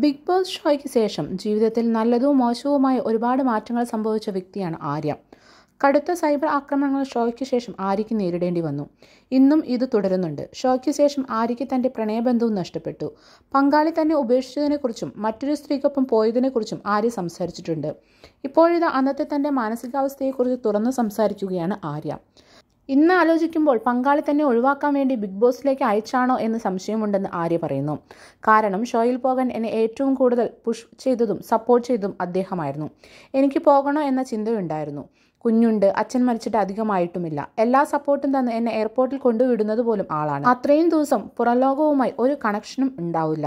big boss ഷോയ്ക്ക് ശേഷം ജീവിതത്തിൽ നല്ലതും മോശവുമായ ഒരുപാട് മാറ്റങ്ങൾ സംഭവിച്ച വ്യക്തിയാണ് ആര്യ കടുത്ത സൈബർ ആക്രമണങ്ങൾ ഷോയ്ക്ക് ശേഷം ആര്യയ്ക്ക് നേരിടേണ്ടി വന്നു ഇന്നും ഇത് തുടരുന്നുണ്ട് ഷോയ്ക്ക് ശേഷം ആര്യയ്ക്ക് തൻ്റെ പ്രണയബന്ധവും നഷ്ടപ്പെട്ടു പങ്കാളി തന്നെ ഉപേക്ഷിച്ചതിനെക്കുറിച്ചും മറ്റൊരു സ്ത്രീക്കൊപ്പം പോയതിനെക്കുറിച്ചും ആര്യ സംസാരിച്ചിട്ടുണ്ട് ഇപ്പോഴിത് അന്നത്തെ തൻ്റെ മാനസികാവസ്ഥയെക്കുറിച്ച് തുറന്ന് സംസാരിക്കുകയാണ് ആര്യ ഇന്ന് ആലോചിക്കുമ്പോൾ പങ്കാളി തന്നെ ഒഴിവാക്കാൻ വേണ്ടി ബിഗ് ബോസിലേക്ക് അയച്ചാണോ എന്ന് സംശയമുണ്ടെന്ന് ആര്യ പറയുന്നു കാരണം ഷോയിൽ പോകാൻ എന്നെ ഏറ്റവും കൂടുതൽ പുഷ് ചെയ്തതും സപ്പോർട്ട് ചെയ്തതും അദ്ദേഹമായിരുന്നു എനിക്ക് പോകണോ എന്ന ചിന്തയുണ്ടായിരുന്നു കുഞ്ഞുണ്ട് അച്ഛൻ മരിച്ചിട്ട് അധികമായിട്ടുമില്ല എല്ലാ സപ്പോർട്ടും തന്ന് എന്നെ എയർപോർട്ടിൽ കൊണ്ടുവിടുന്നത് പോലും ആളാണ് അത്രയും ദിവസം പുറലോകവുമായി ഒരു കണക്ഷനും ഉണ്ടാവില്ല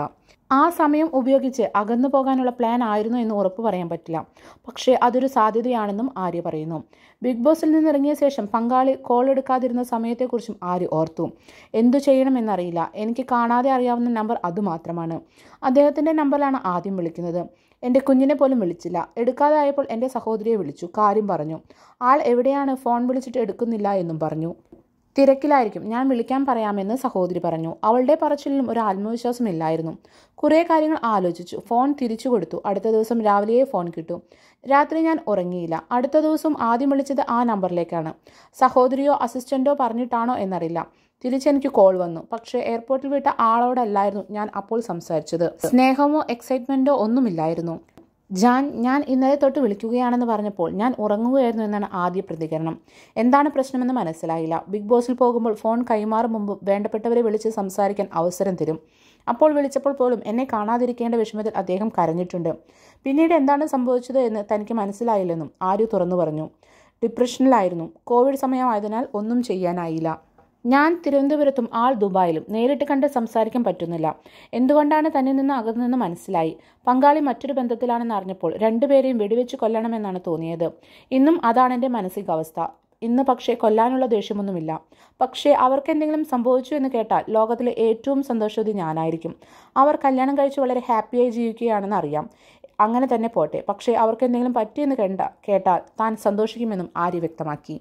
ആ സമയം ഉപയോഗിച്ച് അകന്നു പോകാനുള്ള പ്ലാൻ ആയിരുന്നു എന്ന് ഉറപ്പ് പറയാൻ പറ്റില്ല പക്ഷേ അതൊരു സാധ്യതയാണെന്നും ആര്യ പറയുന്നു ബിഗ് ബോസിൽ നിന്നിറങ്ങിയ ശേഷം പങ്കാളി കോൾ എടുക്കാതിരുന്ന സമയത്തെക്കുറിച്ചും ആര്യ ഓർത്തു എന്തു ചെയ്യണമെന്നറിയില്ല എനിക്ക് കാണാതെ അറിയാവുന്ന നമ്പർ അതുമാത്രമാണ് അദ്ദേഹത്തിൻ്റെ നമ്പറിലാണ് ആദ്യം വിളിക്കുന്നത് എൻ്റെ കുഞ്ഞിനെ പോലും വിളിച്ചില്ല എടുക്കാതായപ്പോൾ എൻ്റെ സഹോദരിയെ വിളിച്ചു കാര്യം പറഞ്ഞു ആൾ എവിടെയാണ് ഫോൺ വിളിച്ചിട്ട് എടുക്കുന്നില്ല എന്നും പറഞ്ഞു തിരക്കിലായിരിക്കും ഞാൻ വിളിക്കാൻ പറയാമെന്ന് സഹോദരി പറഞ്ഞു അവളുടെ പറച്ചിലും ഒരു ആത്മവിശ്വാസം ഇല്ലായിരുന്നു കുറേ കാര്യങ്ങൾ ആലോചിച്ചു ഫോൺ തിരിച്ചു കൊടുത്തു അടുത്ത ദിവസം രാവിലെ ഫോൺ കിട്ടു രാത്രി ഞാൻ ഉറങ്ങിയില്ല അടുത്ത ദിവസം ആദ്യം വിളിച്ചത് ആ നമ്പറിലേക്കാണ് സഹോദരിയോ അസിസ്റ്റൻറ്റോ പറഞ്ഞിട്ടാണോ എന്നറിയില്ല തിരിച്ചെനിക്ക് കോൾ വന്നു പക്ഷേ എയർപോർട്ടിൽ വിട്ട ആളോടല്ലായിരുന്നു ഞാൻ അപ്പോൾ സംസാരിച്ചത് സ്നേഹമോ എക്സൈറ്റ്മെൻറ്റോ ഒന്നുമില്ലായിരുന്നു ജാൻ ഞാൻ ഇന്നലെ തൊട്ട് വിളിക്കുകയാണെന്ന് പറഞ്ഞപ്പോൾ ഞാൻ ഉറങ്ങുകയായിരുന്നു എന്നാണ് ആദ്യ പ്രതികരണം എന്താണ് പ്രശ്നമെന്ന് മനസ്സിലായില്ല ബിഗ് ബോസിൽ പോകുമ്പോൾ ഫോൺ കൈമാറും മുമ്പ് വേണ്ടപ്പെട്ടവരെ വിളിച്ച് സംസാരിക്കാൻ അവസരം തരും അപ്പോൾ വിളിച്ചപ്പോൾ പോലും എന്നെ കാണാതിരിക്കേണ്ട വിഷമത്തിൽ അദ്ദേഹം കരഞ്ഞിട്ടുണ്ട് പിന്നീട് എന്താണ് സംഭവിച്ചത് എന്ന് തനിക്ക് മനസ്സിലായില്ലെന്നും ആര്യ തുറന്നു പറഞ്ഞു ഡിപ്രഷനിലായിരുന്നു കോവിഡ് സമയമായതിനാൽ ഒന്നും ചെയ്യാനായില്ല ഞാൻ തിരുവനന്തപുരത്തും ആൾ ദുബായിലും നേരിട്ട് കണ്ട് സംസാരിക്കാൻ പറ്റുന്നില്ല എന്തുകൊണ്ടാണ് തന്നിൽ നിന്ന് അകന്നെന്ന് മനസ്സിലായി പങ്കാളി മറ്റൊരു ബന്ധത്തിലാണെന്ന് അറിഞ്ഞപ്പോൾ രണ്ടുപേരെയും വെടിവെച്ച് കൊല്ലണമെന്നാണ് തോന്നിയത് ഇന്നും അതാണ് എൻ്റെ മാനസികാവസ്ഥ ഇന്ന് പക്ഷേ കൊല്ലാനുള്ള ദേഷ്യമൊന്നുമില്ല പക്ഷേ അവർക്കെന്തെങ്കിലും സംഭവിച്ചു എന്ന് കേട്ടാൽ ലോകത്തിലെ ഏറ്റവും സന്തോഷവതി ഞാനായിരിക്കും അവർ കല്യാണം കഴിച്ച് വളരെ ഹാപ്പിയായി ജീവിക്കുകയാണെന്ന് അറിയാം അങ്ങനെ തന്നെ പോട്ടെ പക്ഷേ അവർക്കെന്തെങ്കിലും പറ്റിയെന്ന് കണ്ട കേട്ടാൽ താൻ സന്തോഷിക്കുമെന്നും ആര്യ വ്യക്തമാക്കി